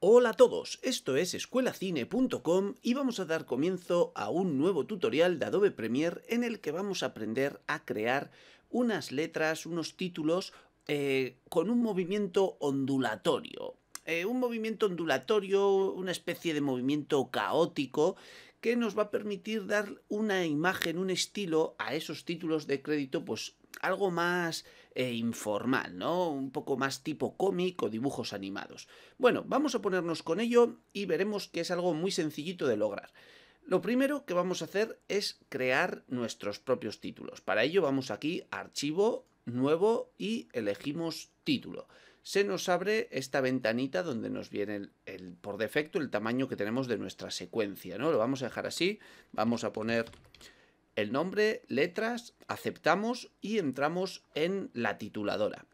Hola a todos, esto es escuelacine.com y vamos a dar comienzo a un nuevo tutorial de Adobe Premiere en el que vamos a aprender a crear unas letras, unos títulos eh, con un movimiento ondulatorio. Eh, un movimiento ondulatorio, una especie de movimiento caótico que nos va a permitir dar una imagen, un estilo a esos títulos de crédito, pues algo más eh, informal, ¿no? Un poco más tipo cómic o dibujos animados. Bueno, vamos a ponernos con ello y veremos que es algo muy sencillito de lograr. Lo primero que vamos a hacer es crear nuestros propios títulos. Para ello vamos aquí a Archivo, nuevo y elegimos título. Se nos abre esta ventanita donde nos viene el, por defecto el tamaño que tenemos de nuestra secuencia, ¿no? Lo vamos a dejar así, vamos a poner el nombre, letras, aceptamos y entramos en la tituladora.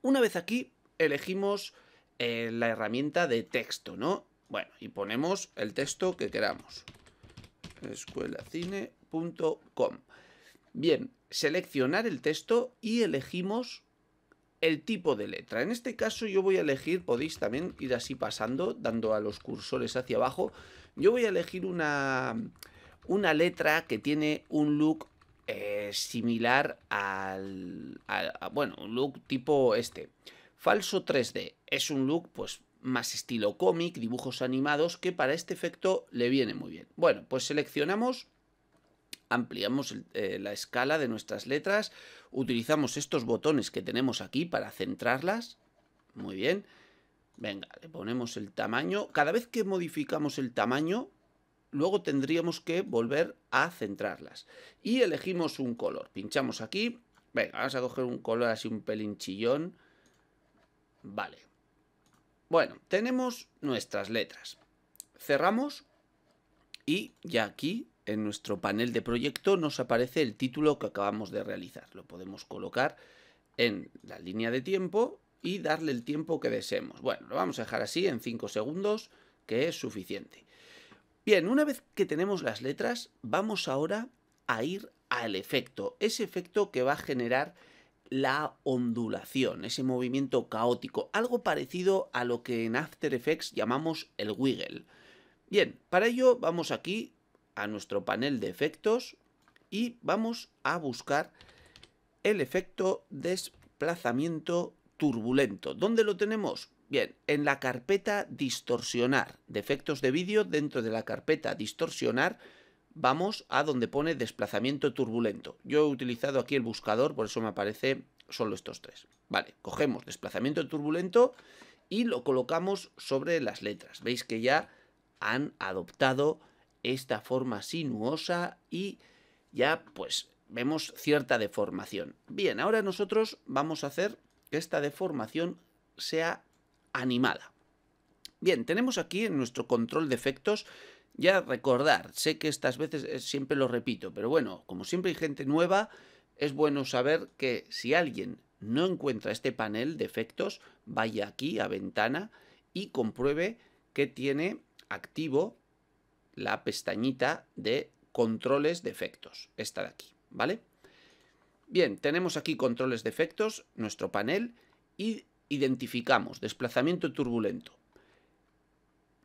Una vez aquí elegimos eh, la herramienta de texto, ¿no? Bueno, y ponemos el texto que queramos. escuela escuelacine.com Bien, seleccionar el texto y elegimos el tipo de letra. En este caso yo voy a elegir, podéis también ir así pasando, dando a los cursores hacia abajo. Yo voy a elegir una, una letra que tiene un look eh, similar al, bueno, un look tipo este. Falso 3D. Es un look pues más estilo cómic, dibujos animados, que para este efecto le viene muy bien. Bueno, pues seleccionamos ampliamos eh, la escala de nuestras letras, utilizamos estos botones que tenemos aquí para centrarlas, muy bien, venga, le ponemos el tamaño, cada vez que modificamos el tamaño, luego tendríamos que volver a centrarlas, y elegimos un color, pinchamos aquí, venga, vamos a coger un color así un pelinchillón. vale, bueno, tenemos nuestras letras, cerramos, y ya aquí en nuestro panel de proyecto nos aparece el título que acabamos de realizar. Lo podemos colocar en la línea de tiempo y darle el tiempo que deseemos. Bueno, lo vamos a dejar así en 5 segundos, que es suficiente. Bien, una vez que tenemos las letras, vamos ahora a ir al efecto, ese efecto que va a generar la ondulación, ese movimiento caótico, algo parecido a lo que en After Effects llamamos el wiggle. Bien, para ello vamos aquí a nuestro panel de efectos y vamos a buscar el efecto desplazamiento turbulento. ¿Dónde lo tenemos? Bien, en la carpeta distorsionar de efectos de vídeo, dentro de la carpeta distorsionar, vamos a donde pone desplazamiento turbulento. Yo he utilizado aquí el buscador, por eso me aparece solo estos tres. Vale, cogemos desplazamiento turbulento y lo colocamos sobre las letras. Veis que ya han adoptado esta forma sinuosa y ya pues vemos cierta deformación. Bien, ahora nosotros vamos a hacer que esta deformación sea animada. Bien, tenemos aquí en nuestro control de efectos ya recordar, sé que estas veces eh, siempre lo repito, pero bueno, como siempre hay gente nueva, es bueno saber que si alguien no encuentra este panel de efectos, vaya aquí a ventana y compruebe que tiene activo la pestañita de controles de efectos, esta de aquí, ¿vale? Bien, tenemos aquí controles de efectos, nuestro panel, y identificamos desplazamiento turbulento.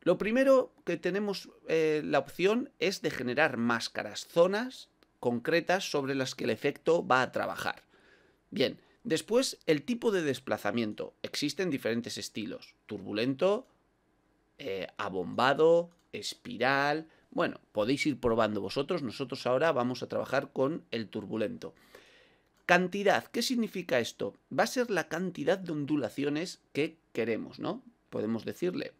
Lo primero que tenemos eh, la opción es de generar máscaras, zonas concretas sobre las que el efecto va a trabajar. Bien, después el tipo de desplazamiento. Existen diferentes estilos, turbulento, eh, abombado, espiral. Bueno, podéis ir probando vosotros. Nosotros ahora vamos a trabajar con el turbulento. Cantidad. ¿Qué significa esto? Va a ser la cantidad de ondulaciones que queremos, ¿no? Podemos decirle,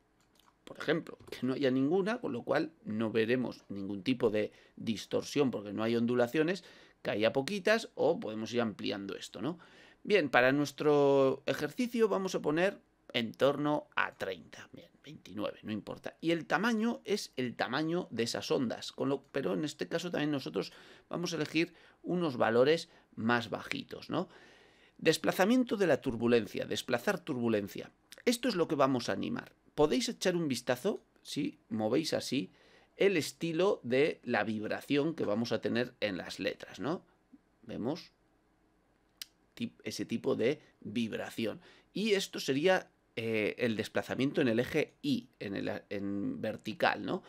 por ejemplo, que no haya ninguna, con lo cual no veremos ningún tipo de distorsión porque no hay ondulaciones, que haya poquitas o podemos ir ampliando esto, ¿no? Bien, para nuestro ejercicio vamos a poner en torno a 30, bien, 29, no importa. Y el tamaño es el tamaño de esas ondas, pero en este caso también nosotros vamos a elegir unos valores más bajitos, ¿no? Desplazamiento de la turbulencia, desplazar turbulencia. Esto es lo que vamos a animar. Podéis echar un vistazo, si movéis así, el estilo de la vibración que vamos a tener en las letras, ¿no? Vemos ese tipo de vibración. Y esto sería eh, el desplazamiento en el eje Y, en, el, en vertical, ¿no?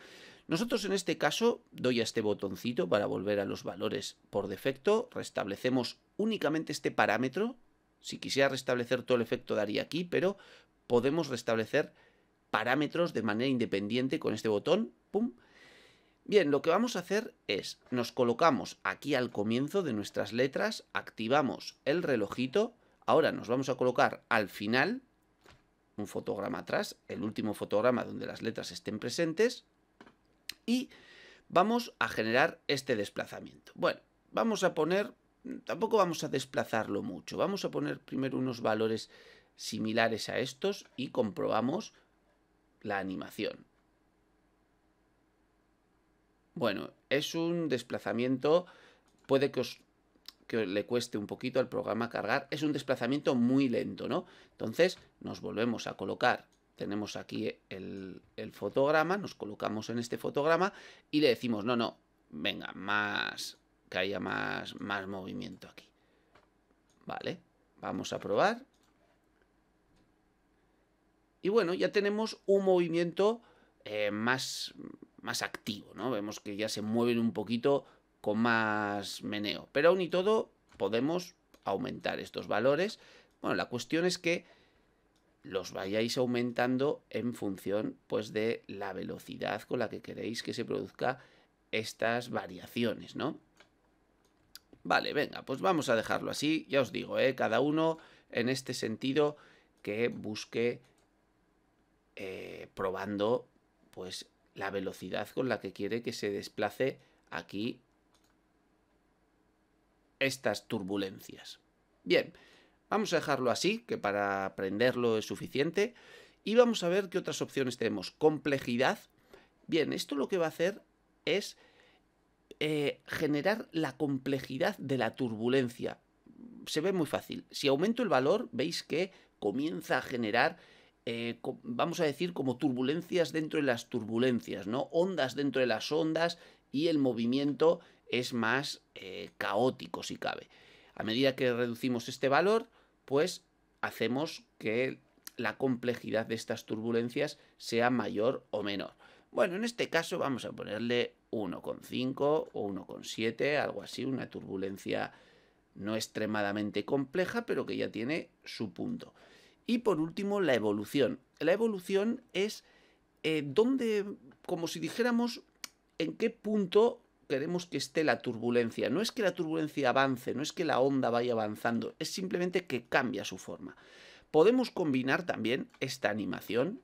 Nosotros en este caso doy a este botoncito para volver a los valores por defecto, restablecemos únicamente este parámetro, si quisiera restablecer todo el efecto daría aquí, pero podemos restablecer parámetros de manera independiente con este botón, ¡pum! Bien, lo que vamos a hacer es, nos colocamos aquí al comienzo de nuestras letras, activamos el relojito, ahora nos vamos a colocar al final, un fotograma atrás, el último fotograma donde las letras estén presentes, y vamos a generar este desplazamiento. Bueno, vamos a poner, tampoco vamos a desplazarlo mucho, vamos a poner primero unos valores similares a estos y comprobamos la animación. Bueno, es un desplazamiento, puede que os que le cueste un poquito al programa cargar. Es un desplazamiento muy lento, ¿no? Entonces nos volvemos a colocar. Tenemos aquí el, fotograma, nos colocamos en este fotograma y le decimos, no, no, venga, más, que haya más, más movimiento aquí. Vale, vamos a probar. Y bueno, ya tenemos un movimiento eh, más, más activo, ¿no? Vemos que ya se mueven un poquito con más meneo. Pero aún y todo podemos aumentar estos valores. Bueno, la cuestión es que los vayáis aumentando en función pues de la velocidad con la que queréis que se produzca estas variaciones, ¿no? Vale, venga, pues vamos a dejarlo así, ya os digo, ¿eh? cada uno en este sentido que busque eh, probando pues la velocidad con la que quiere que se desplace aquí estas turbulencias. Bien, vamos a dejarlo así, que para aprenderlo es suficiente, y vamos a ver qué otras opciones tenemos. Complejidad. Bien, esto lo que va a hacer es eh, generar la complejidad de la turbulencia. Se ve muy fácil. Si aumento el valor, veis que comienza a generar eh, vamos a decir, como turbulencias dentro de las turbulencias, ¿no? Ondas dentro de las ondas y el movimiento es más eh, caótico si cabe. A medida que reducimos este valor, pues hacemos que la complejidad de estas turbulencias sea mayor o menor. Bueno, en este caso vamos a ponerle 1,5 o 1,7, algo así, una turbulencia no extremadamente compleja, pero que ya tiene su punto. Y por último, la evolución. La evolución es eh, donde, como si dijéramos, en qué punto queremos que esté la turbulencia. No es que la turbulencia avance, no es que la onda vaya avanzando, es simplemente que cambia su forma. Podemos combinar también esta animación,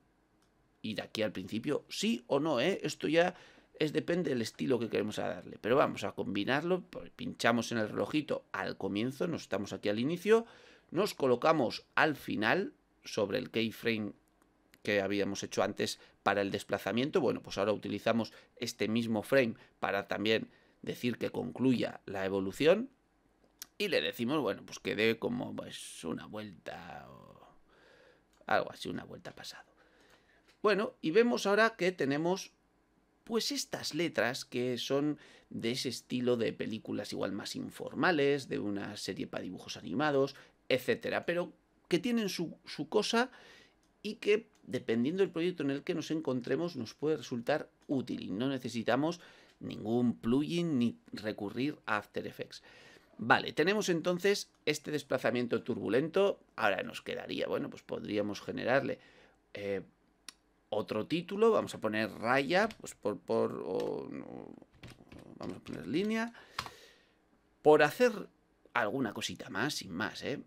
y de aquí al principio, sí o no, ¿eh? esto ya es depende del estilo que queremos darle. Pero vamos a combinarlo, pues, pinchamos en el relojito al comienzo, nos estamos aquí al inicio, nos colocamos al final sobre el keyframe que habíamos hecho antes para el desplazamiento. Bueno, pues ahora utilizamos este mismo frame para también decir que concluya la evolución y le decimos, bueno, pues que dé como es pues, una vuelta o algo así, una vuelta pasado. Bueno, y vemos ahora que tenemos pues estas letras que son de ese estilo de películas igual más informales, de una serie para dibujos animados, etcétera, pero que tienen su, su cosa y que dependiendo del proyecto en el que nos encontremos nos puede resultar útil. Y No necesitamos ningún plugin ni recurrir a After Effects. Vale, tenemos entonces este desplazamiento turbulento. Ahora nos quedaría, bueno, pues podríamos generarle eh, otro título. Vamos a poner raya, pues por... por vamos a poner línea. Por hacer alguna cosita más, sin más, ¿eh?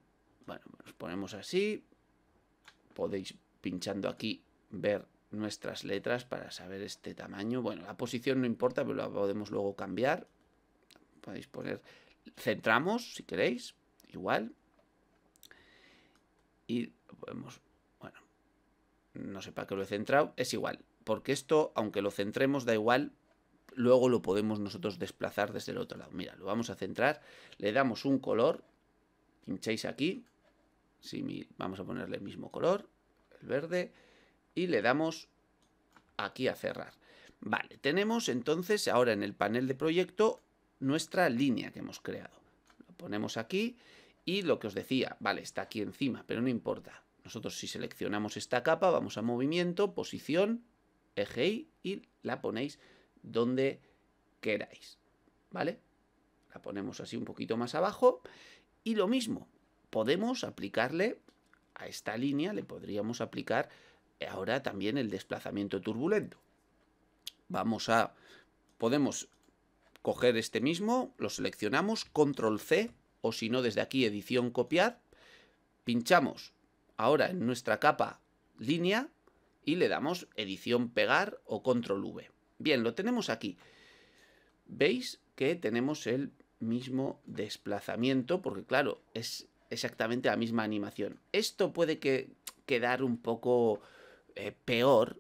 Bueno, nos ponemos así. Podéis pinchando aquí, ver nuestras letras para saber este tamaño. Bueno, la posición no importa, pero la podemos luego cambiar. Podéis poner centramos, si queréis, igual. Y podemos, bueno, no sé para qué lo he centrado, es igual. Porque esto, aunque lo centremos, da igual, luego lo podemos nosotros desplazar desde el otro lado. Mira, lo vamos a centrar, le damos un color, pincháis aquí, vamos a ponerle el mismo color, verde, y le damos aquí a cerrar. Vale, tenemos entonces ahora en el panel de proyecto nuestra línea que hemos creado. Lo ponemos aquí y lo que os decía, vale, está aquí encima, pero no importa. Nosotros si seleccionamos esta capa, vamos a movimiento, posición, eje Y y la ponéis donde queráis, ¿vale? La ponemos así un poquito más abajo y lo mismo, podemos aplicarle a esta línea le podríamos aplicar eh, ahora también el desplazamiento turbulento. Vamos a... Podemos coger este mismo, lo seleccionamos, control C, o si no desde aquí edición copiar, pinchamos ahora en nuestra capa línea y le damos edición pegar o control V. Bien, lo tenemos aquí. Veis que tenemos el mismo desplazamiento, porque claro, es exactamente la misma animación. Esto puede que quedar un poco eh, peor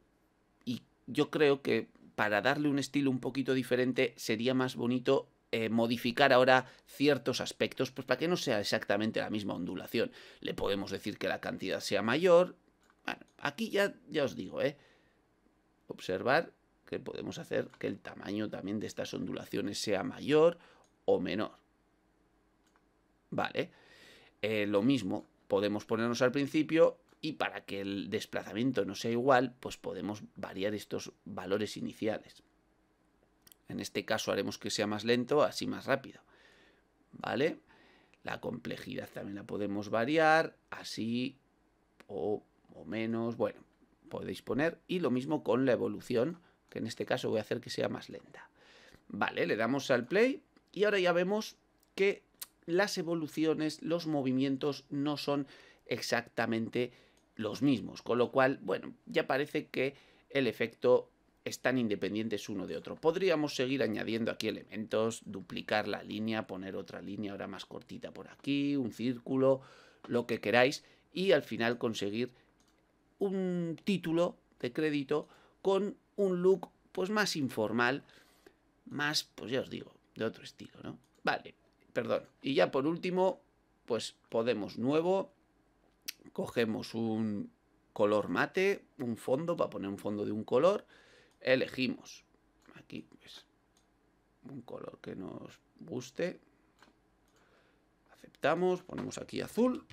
y yo creo que para darle un estilo un poquito diferente sería más bonito eh, modificar ahora ciertos aspectos, pues para que no sea exactamente la misma ondulación. Le podemos decir que la cantidad sea mayor. Bueno, aquí ya, ya os digo, ¿eh? Observar que podemos hacer que el tamaño también de estas ondulaciones sea mayor o menor. Vale, eh, lo mismo, podemos ponernos al principio y para que el desplazamiento no sea igual, pues podemos variar estos valores iniciales. En este caso haremos que sea más lento, así más rápido. ¿Vale? La complejidad también la podemos variar, así o, o menos, bueno, podéis poner. Y lo mismo con la evolución, que en este caso voy a hacer que sea más lenta. Vale, le damos al play y ahora ya vemos que las evoluciones, los movimientos no son exactamente los mismos, con lo cual, bueno, ya parece que el efecto están independientes uno de otro. Podríamos seguir añadiendo aquí elementos, duplicar la línea, poner otra línea ahora más cortita por aquí, un círculo, lo que queráis, y al final conseguir un título de crédito con un look pues más informal, más, pues ya os digo, de otro estilo, ¿no? Vale, y ya por último, pues Podemos nuevo, cogemos un color mate, un fondo, para poner un fondo de un color, elegimos aquí pues un color que nos guste, aceptamos, ponemos aquí azul,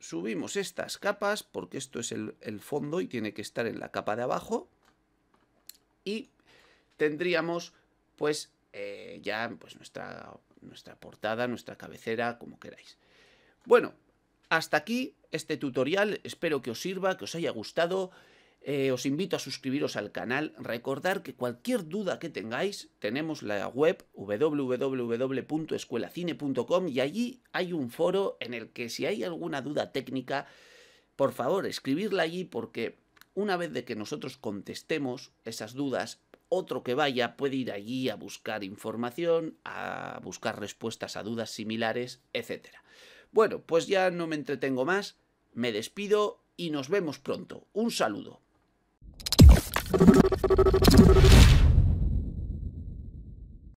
subimos estas capas porque esto es el, el fondo y tiene que estar en la capa de abajo y tendríamos pues eh, ya pues nuestra, nuestra portada, nuestra cabecera, como queráis. Bueno, hasta aquí este tutorial, espero que os sirva, que os haya gustado. Eh, os invito a suscribiros al canal, recordar que cualquier duda que tengáis, tenemos la web www.escuelacine.com y allí hay un foro en el que si hay alguna duda técnica, por favor, escribirla allí porque una vez de que nosotros contestemos esas dudas, otro que vaya puede ir allí a buscar información, a buscar respuestas a dudas similares, etc. Bueno, pues ya no me entretengo más, me despido y nos vemos pronto. Un saludo.